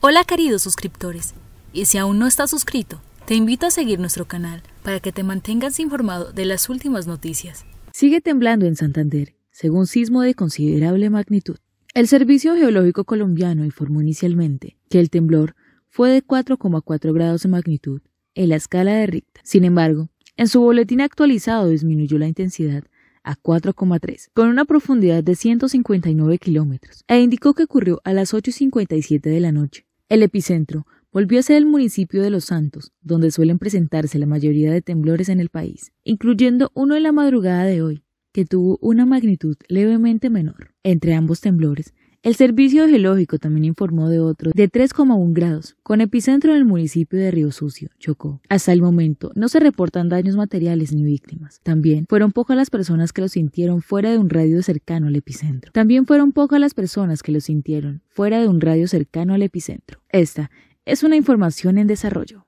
Hola queridos suscriptores, y si aún no estás suscrito, te invito a seguir nuestro canal para que te mantengas informado de las últimas noticias. Sigue temblando en Santander, según sismo de considerable magnitud. El Servicio Geológico Colombiano informó inicialmente que el temblor fue de 4,4 grados de magnitud en la escala de Richter. Sin embargo, en su boletín actualizado disminuyó la intensidad a 4,3, con una profundidad de 159 kilómetros, e indicó que ocurrió a las 8.57 de la noche el epicentro volvió a ser el municipio de Los Santos, donde suelen presentarse la mayoría de temblores en el país, incluyendo uno en la madrugada de hoy, que tuvo una magnitud levemente menor. Entre ambos temblores el Servicio Geológico también informó de otro de 3,1 grados, con epicentro en el municipio de Río Sucio, Chocó. Hasta el momento no se reportan daños materiales ni víctimas. También fueron pocas las personas que lo sintieron fuera de un radio cercano al epicentro. También fueron pocas las personas que lo sintieron fuera de un radio cercano al epicentro. Esta es una información en desarrollo.